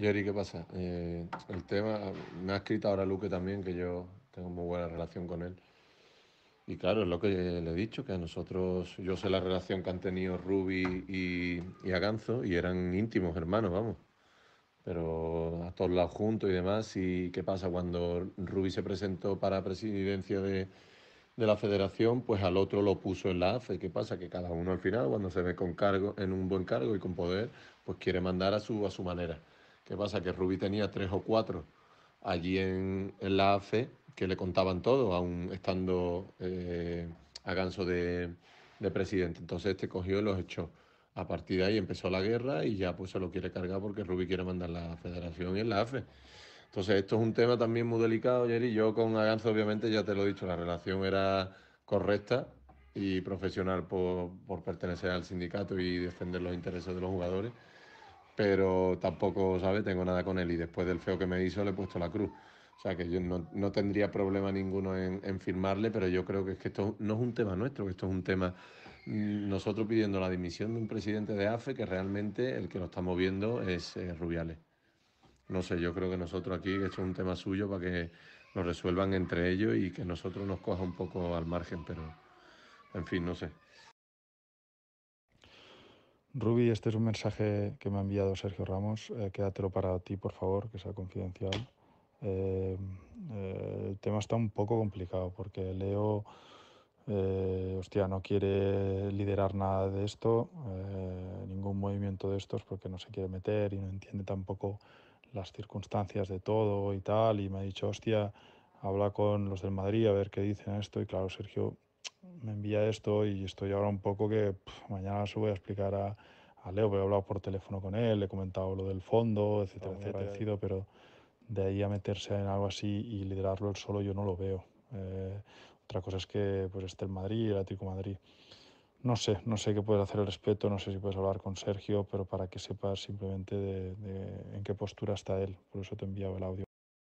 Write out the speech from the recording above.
Jerry, ¿qué pasa? Eh, el tema, me ha escrito ahora Luque también, que yo tengo muy buena relación con él. Y claro, es lo que le he dicho, que a nosotros, yo sé la relación que han tenido Ruby y, Aganzo, y eran íntimos hermanos, vamos. Pero a todos lados juntos y demás. ¿Y qué pasa? Cuando Ruby se presentó para presidencia de, la federación, pues al otro lo puso en la AFE. ¿Qué pasa? Que cada uno al final, cuando se ve con cargo, en un buen cargo y con poder, pues quiere mandar a su, a su manera. ¿Qué pasa? Que Rubí tenía tres o cuatro allí en, la AFE que le contaban todo, aún estando eh, a ganso de, presidente. Entonces este cogió y los echó. A partir de ahí empezó la guerra y ya pues se lo quiere cargar porque Rubí quiere mandar la federación y en la AFE. Entonces esto es un tema también muy delicado, Jerry. Yo con Aganzo obviamente ya te lo he dicho, la relación era correcta y profesional por, por pertenecer al sindicato y defender los intereses de los jugadores pero tampoco, ¿sabes? Tengo nada con él y después del feo que me hizo le he puesto la cruz. O sea que yo no, tendría problema ninguno en, firmarle, pero yo creo que, es que esto no es un tema nuestro, que esto es un tema mm, nosotros pidiendo la dimisión de un presidente de AFE que realmente el que lo está moviendo es eh, Rubiales. No sé, yo creo que nosotros aquí, que esto es un tema suyo para que lo resuelvan entre ellos y que nosotros nos coja un poco al margen, pero en fin, no sé. Ruby, este es un mensaje que me ha enviado Sergio Ramos. Eh, quédatelo para ti, por favor, que sea confidencial. Eh, eh, el tema está un poco complicado porque Leo, hostia, no quiere liderar nada de esto, ningún movimiento de estos porque no se quiere meter y no entiende tampoco las circunstancias de todo y tal. Y me ha dicho, hostia, habla con los del Madrid a ver qué dicen esto. Y claro, Sergio me envía esto y estoy ahora un poco que mañana se voy a explicar a, Leo, porque he hablado por teléfono con él, he comentado lo del fondo, etcétera, ah, etcétera, pero de ahí a meterse en algo así y liderarlo él solo yo no lo veo. Eh, otra cosa es que pues esté el Madrid, el Atlético Madrid. No sé, no sé qué puedes hacer al respecto, no sé si puedes hablar con Sergio, pero para que sepas simplemente de, en qué postura está él. Por eso te enviado el audio.